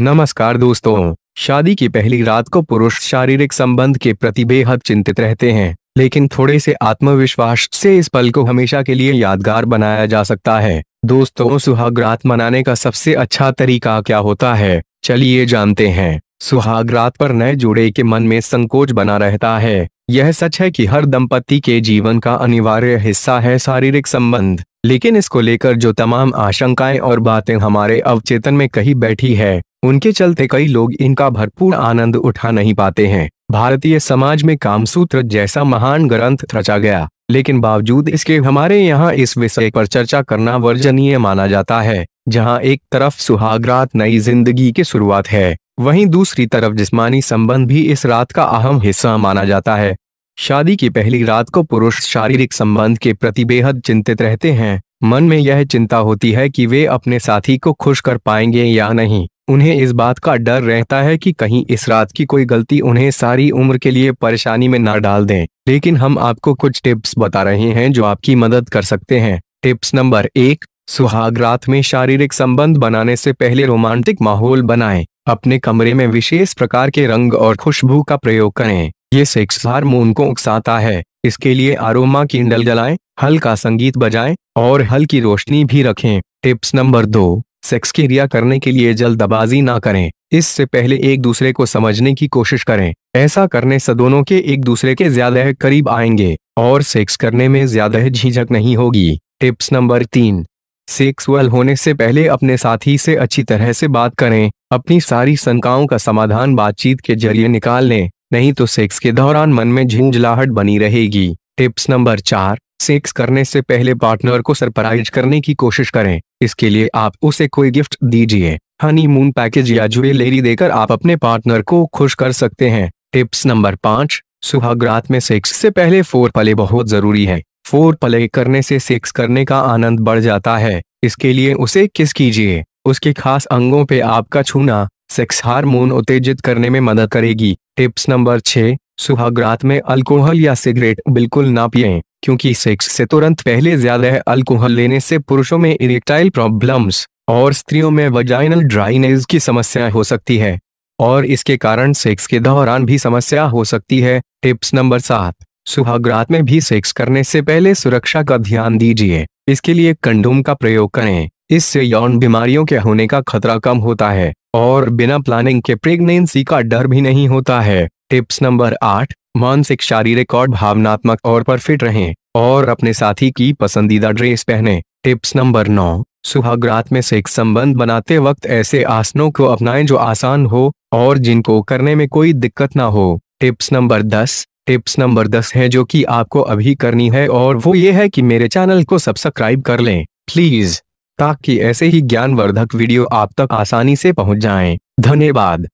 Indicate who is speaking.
Speaker 1: नमस्कार दोस्तों शादी की पहली रात को पुरुष शारीरिक संबंध के प्रति बेहद चिंतित रहते हैं लेकिन थोड़े से आत्मविश्वास से इस पल को हमेशा के लिए यादगार बनाया जा सकता है दोस्तों सुहाग रात मनाने का सबसे अच्छा तरीका क्या होता है चलिए जानते हैं सुहाग रात पर नए जोड़े के मन में संकोच बना रहता है यह सच है कि हर दंपति के जीवन का अनिवार्य हिस्सा है शारीरिक संबंध लेकिन इसको लेकर जो तमाम आशंकाएं और बातें हमारे अवचेतन में कही बैठी है उनके चलते कई लोग इनका भरपूर आनंद उठा नहीं पाते हैं भारतीय समाज में कामसूत्र जैसा महान ग्रंथ रचा गया लेकिन बावजूद इसके हमारे यहाँ इस विषय पर चर्चा करना वर्जनीय माना जाता है जहाँ एक तरफ सुहागरात नई जिंदगी की शुरुआत है वहीं दूसरी तरफ जिस्मानी संबंध भी इस रात का अहम हिस्सा माना जाता है शादी की पहली रात को पुरुष शारीरिक संबंध के प्रति बेहद चिंतित रहते हैं मन में यह चिंता होती है कि वे अपने साथी को खुश कर पाएंगे या नहीं उन्हें इस बात का डर रहता है कि कहीं इस रात की कोई गलती उन्हें सारी उम्र के लिए परेशानी में न डाल दें लेकिन हम आपको कुछ टिप्स बता रहे हैं जो आपकी मदद कर सकते हैं टिप्स नंबर एक सुहाग रात में शारीरिक संबंध बनाने से पहले रोमांटिक माहौल बनाएं अपने कमरे में विशेष प्रकार के रंग और खुशबू का प्रयोग करें ये सेक्स हार्मोन को उकसाता है इसके लिए आरोमा किंडल जलाएं, हल्का संगीत बजाएं और हल्की रोशनी भी रखें टिप्स नंबर दो सेक्स की क्रिया करने के लिए जल्दबाजी ना करें इससे पहले एक दूसरे को समझने की कोशिश करें ऐसा करने से दोनों के एक दूसरे के ज्यादा करीब आएंगे और सेक्स करने में ज्यादा झिझक नहीं होगी टिप्स नंबर तीन सेक्सुअल होने से पहले अपने साथी से अच्छी तरह से बात करें अपनी सारी शंकाओं का समाधान बातचीत के जरिए निकाल लें नहीं तो सेक्स के दौरान मन में झिंझलाहट बनी रहेगी टिप्स नंबर चार सेक्स करने से पहले पार्टनर को सरप्राइज करने की कोशिश करें इसके लिए आप उसे कोई गिफ्ट दीजिए हनीमून पैकेज या ज्वेलरी देकर आप अपने पार्टनर को खुश कर सकते हैं टिप्स नंबर पाँच रात में सेक्स से पहले फोर पले बहुत जरूरी है फोर पले करने से सेक्स करने का आनंद बढ़ जाता है इसके लिए उसे किस कीजिए उसके खास अंगों पे आपका छूना सेक्स हार्मोन उत्तेजित करने में मदद करेगी टिप्स नंबर छह सुहाग में अल्कोहल या सिगरेट बिल्कुल ना पिए क्योंकि सेक्स से तुरंत पहले ज्यादा अल्कोहल लेने से पुरुषों में इरेक्टाइल प्रॉब्लम्स और स्त्रियों में वजाइनल ड्राइनेज की समस्या हो सकती है और इसके कारण सेक्स के दौरान भी समस्या हो सकती है टिप्स नंबर सात सुहाग में भी सेक्स करने से पहले सुरक्षा का ध्यान दीजिए इसके लिए कंडोम का प्रयोग करें इससे यौन बीमारियों के होने का खतरा कम होता है और बिना प्लानिंग के प्रेगनेंसी का डर भी नहीं होता है टिप्स नंबर आठ मानसिक शारीरिक और भावनात्मक और पर फिट रहें और अपने साथी की पसंदीदा ड्रेस पहने टिप्स नंबर नौ रात में से एक संबंध बनाते वक्त ऐसे आसनों को अपनाएं जो आसान हो और जिनको करने में कोई दिक्कत ना हो टिप्स नंबर दस टिप्स नंबर दस है जो कि आपको अभी करनी है और वो ये है कि मेरे चैनल को सब्सक्राइब कर लें प्लीज ताकि ऐसे ही ज्ञानवर्धक वीडियो आप तक आसानी से पहुंच जाएं। धन्यवाद